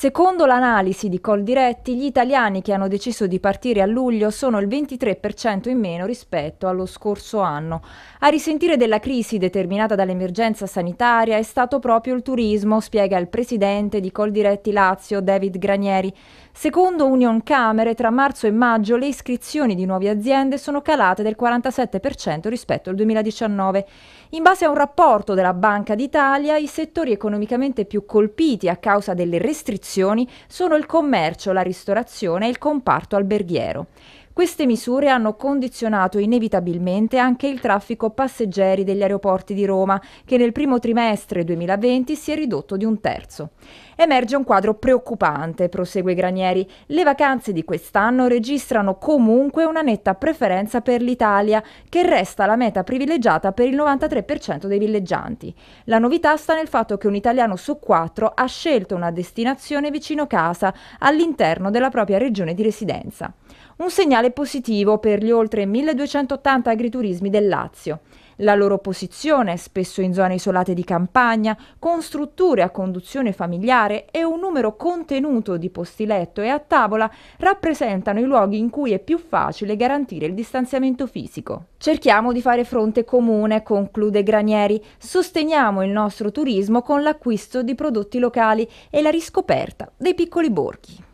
Secondo l'analisi di Coldiretti, gli italiani che hanno deciso di partire a luglio sono il 23% in meno rispetto allo scorso anno. A risentire della crisi determinata dall'emergenza sanitaria è stato proprio il turismo, spiega il presidente di Coldiretti Lazio, David Granieri. Secondo Union Camere, tra marzo e maggio le iscrizioni di nuove aziende sono calate del 47% rispetto al 2019. In base a un rapporto della Banca d'Italia, i settori economicamente più colpiti a causa delle restrizioni produzioni sono il commercio, la ristorazione e il comparto alberghiero. Queste misure hanno condizionato inevitabilmente anche il traffico passeggeri degli aeroporti di Roma, che nel primo trimestre 2020 si è ridotto di un terzo. Emerge un quadro preoccupante, prosegue Granieri. Le vacanze di quest'anno registrano comunque una netta preferenza per l'Italia, che resta la meta privilegiata per il 93% dei villeggianti. La novità sta nel fatto che un italiano su quattro ha scelto una destinazione vicino casa, all'interno della propria regione di residenza. Un segnale segnale positivo per gli oltre 1280 agriturismi del Lazio. La loro posizione, spesso in zone isolate di campagna, con strutture a conduzione familiare e un numero contenuto di posti letto e a tavola, rappresentano i luoghi in cui è più facile garantire il distanziamento fisico. Cerchiamo di fare fronte comune, conclude Granieri. Sosteniamo il nostro turismo con l'acquisto di prodotti locali e la riscoperta dei piccoli borghi.